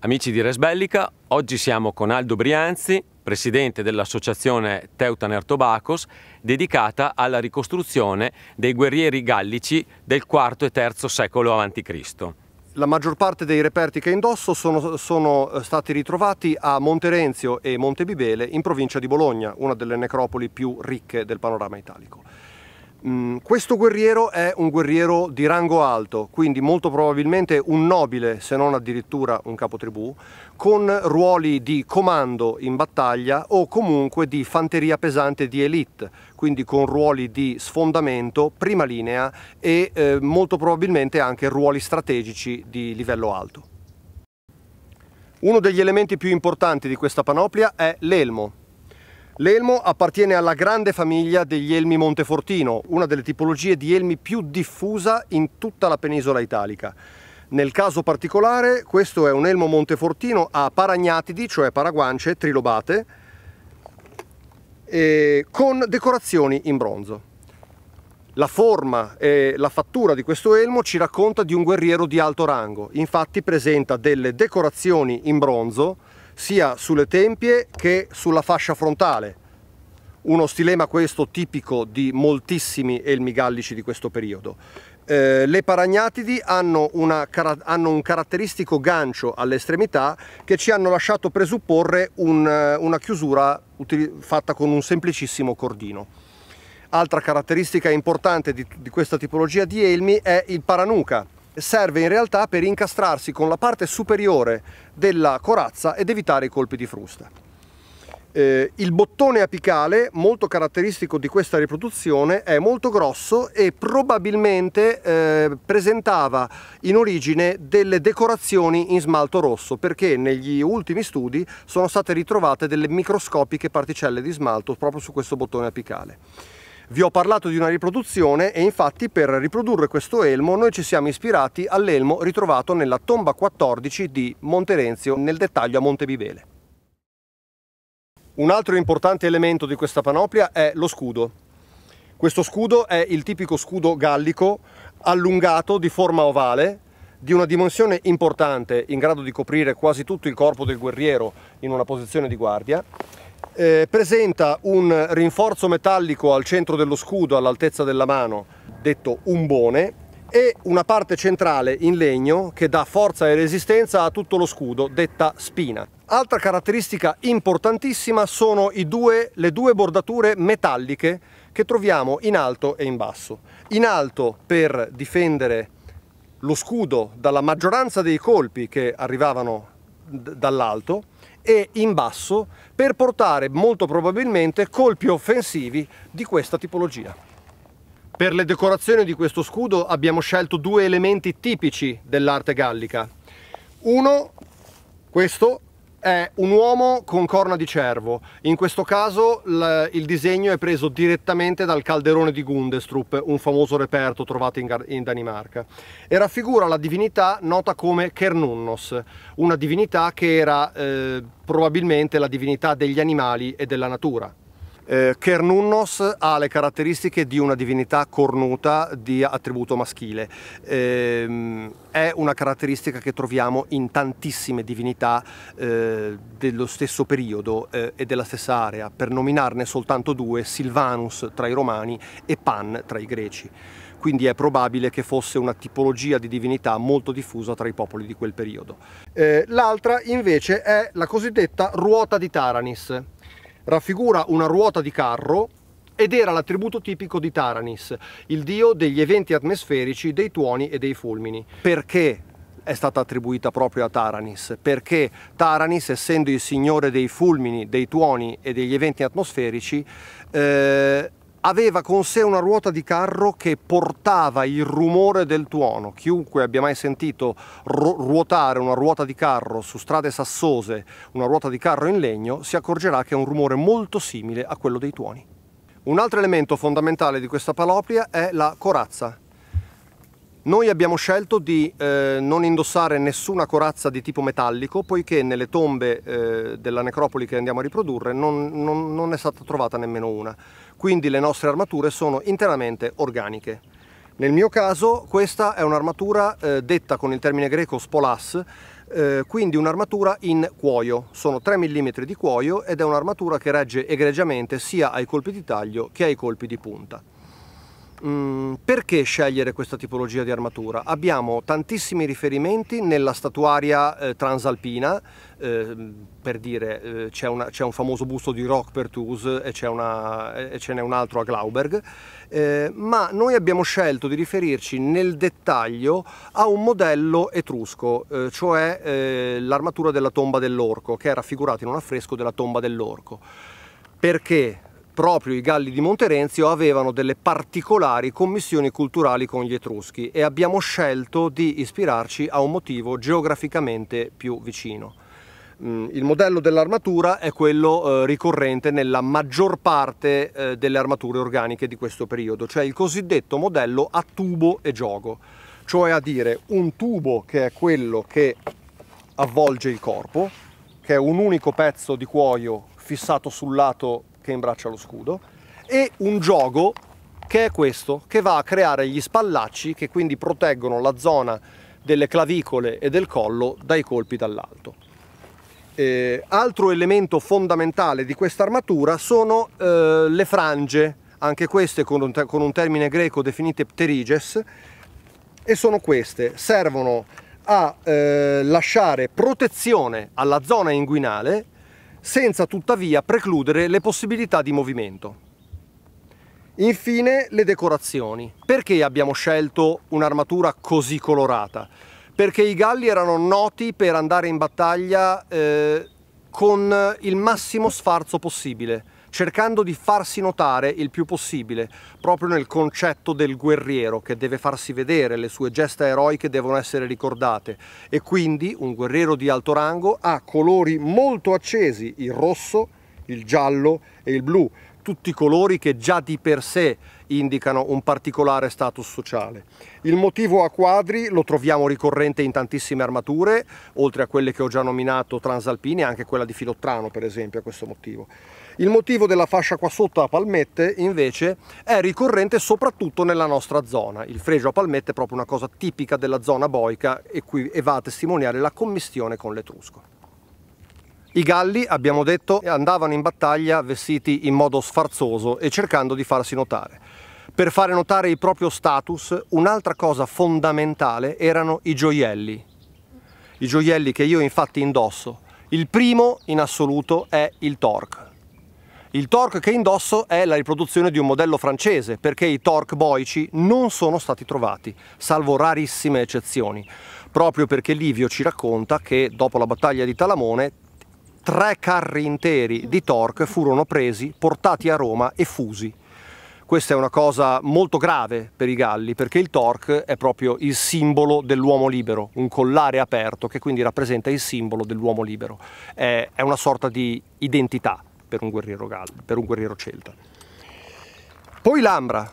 Amici di Resbellica, oggi siamo con Aldo Brianzi, presidente dell'associazione Teutan Tobacos, dedicata alla ricostruzione dei guerrieri gallici del IV e III secolo a.C. La maggior parte dei reperti che indosso sono, sono, eh, stati ritrovati a Monterenzio e Monte Bibele in provincia di Bologna, una delle necropoli più ricche del panorama italico. Mm, questo guerriero è un guerriero di rango alto, quindi molto probabilmente un nobile, se non addirittura un capotribù, con ruoli di comando in battaglia o comunque di fanteria pesante di elite, quindi con ruoli di sfondamento, prima linea e eh, molto probabilmente anche ruoli strategici di livello alto. Uno degli elementi più importanti di questa panoplia è l'elmo, L'elmo appartiene alla grande famiglia degli elmi Montefortino, una delle tipologie di elmi più diffusa in tutta la penisola italica. Nel caso particolare questo è un elmo Montefortino a paragnatidi, cioè paraguance, trilobate, con decorazioni in bronzo. La forma e la fattura di questo elmo ci racconta di un guerriero di alto rango, infatti presenta delle decorazioni in bronzo sia sulle tempie che sulla fascia frontale. Uno stilema questo tipico di moltissimi elmigallici di questo periodo. Eh, le paragnatidi hanno, una, hanno, un caratteristico gancio all'estremità che ci hanno lasciato presupporre un, eh, una chiusura fatta con un semplicissimo cordino. Altra caratteristica importante di, di questa tipologia di elmi è il paranuca, serve in realtà per incastrarsi con la parte superiore della corazza ed evitare i colpi di frusta. Eh, il bottone apicale, molto caratteristico di questa riproduzione, è molto grosso e probabilmente eh, presentava in origine delle decorazioni in smalto rosso perché negli ultimi studi sono state ritrovate delle microscopiche particelle di smalto proprio su questo bottone apicale. Vi ho parlato di una riproduzione e infatti per riprodurre questo elmo noi ci siamo ispirati all'elmo ritrovato nella tomba 14 di Monterenzio, nel dettaglio a Montebivele. Un altro importante elemento di questa panoplia è lo scudo. Questo scudo è il tipico scudo gallico allungato di forma ovale di una dimensione importante in grado di coprire quasi tutto il corpo del guerriero in una posizione di guardia eh, presenta un rinforzo metallico al centro dello scudo all'altezza della mano, detto umbone, e una parte centrale in legno che dà forza e resistenza a tutto lo scudo, detta spina. Altra caratteristica importantissima sono due, le due bordature metalliche che troviamo in alto e in basso. In alto per difendere lo scudo dalla maggioranza dei colpi che arrivavano dall'alto e in basso per portare molto probabilmente colpi offensivi di questa tipologia. Per le decorazioni di questo scudo abbiamo scelto due elementi tipici dell'arte gallica. Uno, questo, è un uomo con corna di cervo. In questo caso il disegno è preso direttamente dal calderone di Gundestrup, un famoso reperto trovato in, Danimarca, e raffigura la divinità nota come Kernunnos, una divinità che era eh, probabilmente la divinità degli animali e della natura. Eh, Kernunnos ha le caratteristiche di una divinità cornuta di attributo maschile. Eh, è una caratteristica che troviamo in tantissime divinità eh, dello stesso periodo eh, e della stessa area, per nominarne soltanto due, Silvanus tra i romani e Pan tra i greci. Quindi è probabile che fosse una tipologia di divinità molto diffusa tra i popoli di quel periodo. Eh, l'altra invece è la cosiddetta ruota di Taranis raffigura una ruota di carro ed era l'attributo tipico di Taranis, il dio degli eventi atmosferici, dei tuoni e dei fulmini. Perché è stata attribuita proprio a Taranis, perché Taranis, essendo il signore dei fulmini, dei tuoni e degli eventi atmosferici, eh, aveva con sé una ruota di carro che portava il rumore del tuono. Chiunque abbia mai sentito ruotare una ruota di carro su strade sassose, una ruota di carro in legno, si accorgerà che è un rumore molto simile a quello dei tuoni. Un altro elemento fondamentale di questa palopria è la corazza. Noi abbiamo scelto di eh, non indossare nessuna corazza di tipo metallico poiché nelle tombe eh, della necropoli che andiamo a riprodurre non, non, non è stata trovata nemmeno una quindi le nostre armature sono interamente organiche. Nel mio caso questa è un'armatura eh, detta con il termine greco spolas, eh, quindi un'armatura in cuoio, sono 3 mm di cuoio ed è un'armatura che regge egregiamente sia ai colpi di taglio che ai colpi di punta. Mm, perché scegliere questa tipologia di armatura? Abbiamo tantissimi riferimenti nella statuaria eh, transalpina, eh, per dire eh, c'è, un famoso busto di Rock per Tus e, ce n'è un altro a Glauberg, eh, ma noi abbiamo scelto di riferirci nel dettaglio a un modello etrusco, eh, cioè eh, l'armatura della tomba dell'orco, che è raffigurata in un affresco della tomba dell'orco. Perché? proprio i Galli di Monterenzio avevano delle particolari commissioni culturali con gli Etruschi e abbiamo scelto di ispirarci a un motivo geograficamente più vicino. Mm, il modello dell'armatura è quello eh, ricorrente nella maggior parte eh, delle armature organiche di questo periodo, cioè il cosiddetto modello a tubo e gioco, cioè a dire un tubo che è quello che avvolge il corpo, che è un unico pezzo di cuoio fissato sul lato che imbraccia lo scudo e un gioco che è questo, che va a creare gli spallacci che quindi proteggono la zona delle clavicole e del collo dai colpi dall'alto. Eh, altro elemento fondamentale di questa armatura sono eh, le frange, anche queste con un, con un termine greco definite pteriges, e sono queste, servono a eh, lasciare protezione alla zona inguinale senza tuttavia precludere le possibilità di movimento. Infine le decorazioni. Perché abbiamo scelto un'armatura così colorata? Perché i galli erano noti per andare in battaglia eh, con il massimo sfarzo possibile cercando di farsi notare il più possibile, proprio nel concetto del guerriero che deve farsi vedere, le sue gesta eroiche devono essere ricordate e quindi un guerriero di alto rango ha colori molto accesi, il rosso, il giallo e il blu, tutti colori che già di per sé indicano un particolare status sociale. Il motivo a quadri lo troviamo ricorrente in tantissime armature, oltre a quelle che ho già nominato transalpine, anche quella di Filottrano per esempio a questo motivo. Il motivo della fascia qua sotto a palmette invece è ricorrente soprattutto nella nostra zona. Il fregio a palmette è proprio una cosa tipica della zona boica e qui e va a testimoniare la commistione con l'etrusco. I Galli, abbiamo detto, andavano in battaglia vestiti in modo sfarzoso e cercando di farsi notare. Per fare notare il proprio status, un'altra cosa fondamentale erano i gioielli. I gioielli che io infatti indosso. Il primo in assoluto è il torque il torque che indosso è la riproduzione di un modello francese perché i torque boici non sono stati trovati, salvo rarissime eccezioni, proprio perché Livio ci racconta che dopo la battaglia di Talamone tre carri interi di torque furono presi, portati a Roma e fusi. Questa è una cosa molto grave per i galli perché il torque è proprio il simbolo dell'uomo libero, un collare aperto che quindi rappresenta il simbolo dell'uomo libero. È una sorta di identità per un guerriero, gal, per un guerriero celta. Poi l'ambra.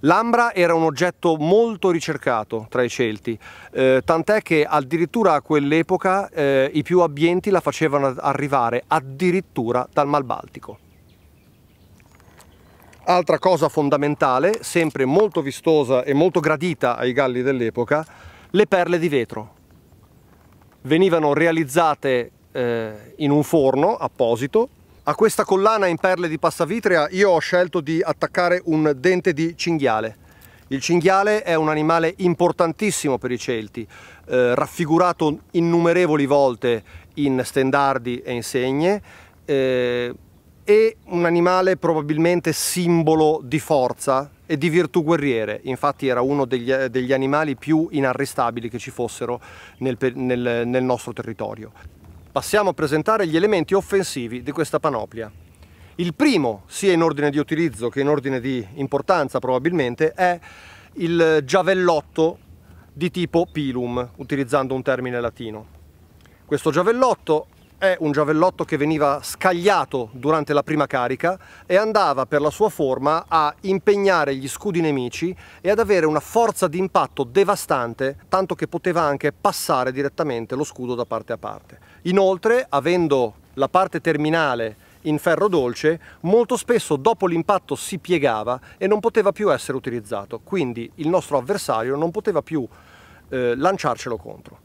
L'ambra era un oggetto molto ricercato tra i Celti, eh, tant'è che addirittura a quell'epoca eh, i più abbienti la facevano arrivare addirittura dal Mal Baltico. Altra cosa fondamentale, sempre molto vistosa e molto gradita ai galli dell'epoca, le perle di vetro. Venivano realizzate eh, in un forno apposito. A questa collana in perle di passavitrea io ho scelto di attaccare un dente di cinghiale. Il cinghiale è un animale importantissimo per i Celti, eh, raffigurato innumerevoli volte in stendardi e insegne, eh, è un animale probabilmente simbolo di forza e di virtù guerriere, infatti era uno degli, eh, degli animali più inarrestabili che ci fossero nel, nel, nel nostro territorio passiamo a presentare gli elementi offensivi di questa panoplia. Il primo, sia in ordine di utilizzo che in ordine di importanza probabilmente, è il giavellotto di tipo pilum, utilizzando un termine latino. Questo giavellotto è un giavellotto che veniva scagliato durante la prima carica e andava per la sua forma a impegnare gli scudi nemici e ad avere una forza di impatto devastante, tanto che poteva anche passare direttamente lo scudo da parte a parte. Inoltre, avendo la parte terminale in ferro dolce, molto spesso dopo l'impatto si piegava e non poteva più essere utilizzato, quindi il nostro avversario non poteva più eh, lanciarcelo contro.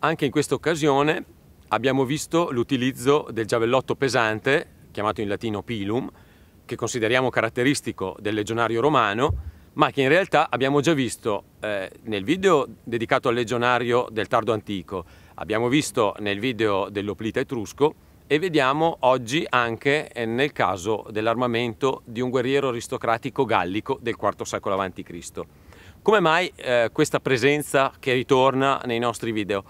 Anche in questa occasione abbiamo visto l'utilizzo del giavellotto pesante, chiamato in latino pilum, che consideriamo caratteristico del legionario romano, ma che in realtà abbiamo già visto eh, nel video dedicato al legionario del tardo antico Abbiamo visto nel video dell'oplita etrusco e vediamo oggi anche eh, nel caso dell'armamento di un guerriero aristocratico gallico del IV secolo a.C. Come mai eh, questa presenza che ritorna nei nostri video?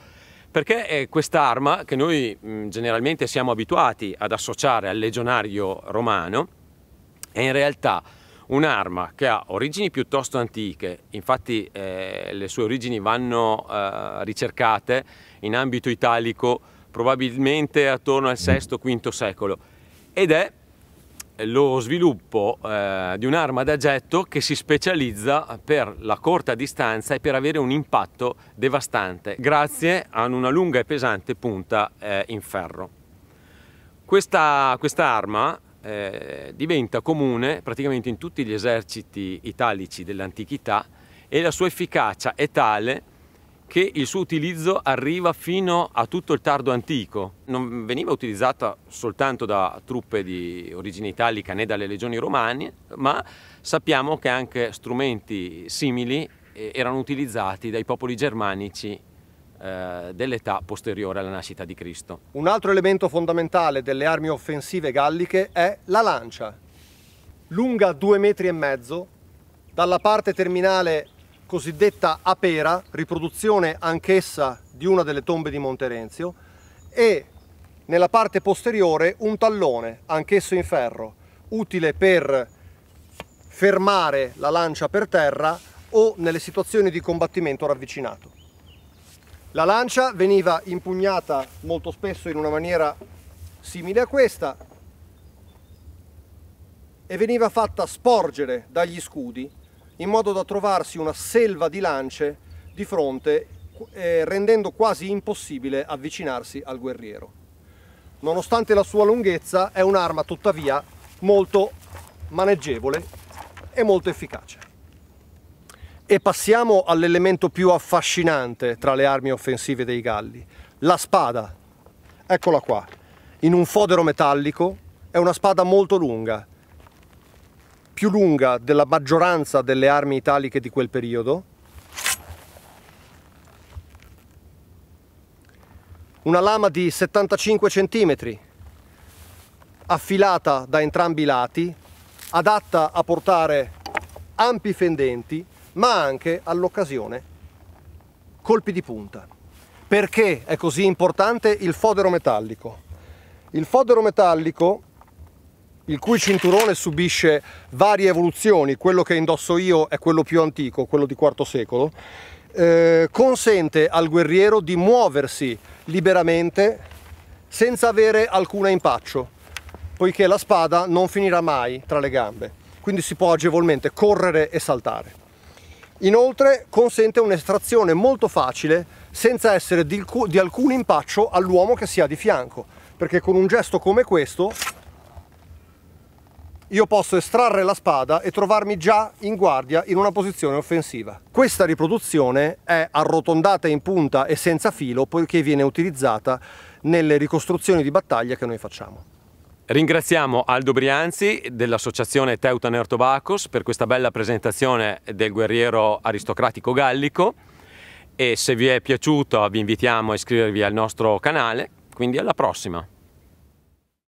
Perché eh, questa arma che noi mh, mm, generalmente siamo abituati ad associare al legionario romano è in realtà un'arma che ha origini piuttosto antiche, infatti eh, le sue origini vanno eh, ricercate in ambito italico probabilmente attorno al VI-V secolo ed è lo sviluppo eh, di un'arma da getto che si specializza per la corta distanza e per avere un impatto devastante grazie ad una lunga e pesante punta eh, in ferro. Questa, questa arma eh, diventa comune praticamente in tutti gli eserciti italici dell'antichità e la sua efficacia è tale che il suo utilizzo arriva fino a tutto il tardo antico. Non veniva utilizzata soltanto da truppe di origine italica né dalle legioni romane, ma sappiamo che anche strumenti simili eh, erano utilizzati dai popoli germanici eh, dell'età posteriore alla nascita di Cristo. Un altro elemento fondamentale delle armi offensive galliche è la lancia, lunga due metri e mezzo, dalla parte terminale cosiddetta apera, riproduzione anch'essa di una delle tombe di Monterenzio, e nella parte posteriore un tallone, anch'esso in ferro, utile per fermare la lancia per terra o nelle situazioni di combattimento ravvicinato. La lancia veniva impugnata molto spesso in una maniera simile a questa e veniva fatta sporgere dagli scudi in modo da trovarsi una selva di lance di fronte eh, rendendo quasi impossibile avvicinarsi al guerriero. Nonostante la sua lunghezza è un'arma tuttavia molto maneggevole e molto efficace. E passiamo all'elemento più affascinante tra le armi offensive dei Galli, la spada. Eccola qua, in un fodero metallico, è una spada molto lunga, più lunga della maggioranza delle armi italiche di quel periodo. Una lama di 75 cm, affilata da entrambi i lati, adatta a portare ampi fendenti ma anche all'occasione colpi di punta. Perché è così importante il fodero metallico? Il fodero metallico, il cui cinturone subisce varie evoluzioni, quello che indosso io è quello più antico, quello di IV secolo, eh, consente al guerriero di muoversi liberamente senza avere alcuna impaccio, poiché la spada non finirà mai tra le gambe, quindi si può agevolmente correre e saltare. Inoltre consente un'estrazione molto facile senza essere di, di alcun impaccio all'uomo che sia di fianco, perché con un gesto come questo io posso estrarre la spada e trovarmi già in guardia in una posizione offensiva. Questa riproduzione è arrotondata in punta e senza filo poiché viene utilizzata nelle ricostruzioni di battaglia che noi facciamo. Ringraziamo Aldo Brianzi dell'associazione Teuta Tobacos per questa bella presentazione del guerriero aristocratico gallico e se vi è piaciuto vi invitiamo a iscrivervi al nostro canale, quindi alla prossima!